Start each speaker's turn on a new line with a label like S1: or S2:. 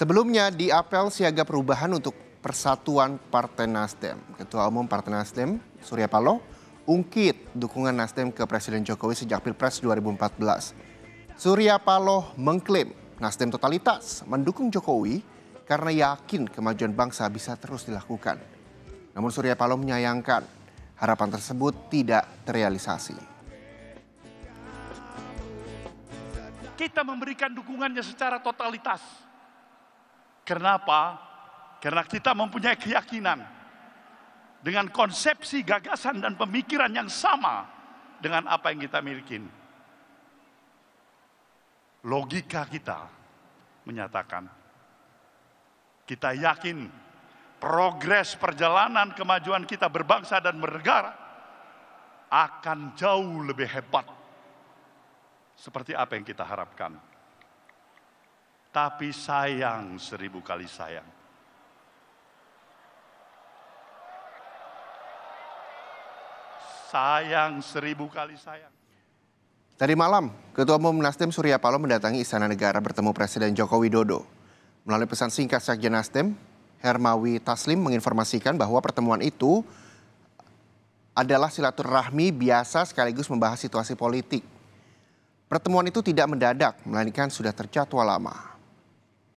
S1: Sebelumnya di apel siaga perubahan untuk Persatuan Partai Nasdem. Ketua Umum Partai Nasdem Surya Paloh ungkit dukungan Nasdem ke Presiden Jokowi sejak Pilpres 2014. Surya Paloh mengklaim Nasdem totalitas mendukung Jokowi karena yakin kemajuan bangsa bisa terus dilakukan. Namun Surya Paloh menyayangkan harapan tersebut tidak terrealisasi.
S2: kita memberikan dukungannya secara totalitas.
S3: Karena apa? Karena kita mempunyai keyakinan dengan konsepsi gagasan dan pemikiran yang sama dengan apa yang kita miliki. Logika kita menyatakan kita yakin progres perjalanan kemajuan kita berbangsa dan bernegara akan jauh lebih hebat seperti apa yang kita harapkan tapi sayang seribu kali sayang. Sayang seribu kali sayang.
S1: Tadi malam, Ketua Umum Nasdem Surya Paloh mendatangi Istana Negara bertemu Presiden Joko Widodo. Melalui pesan singkat Sekjen Nasdem, Hermawi Taslim menginformasikan bahwa pertemuan itu adalah silaturahmi biasa sekaligus membahas situasi politik. Pertemuan itu tidak mendadak, melainkan sudah terjadwal lama.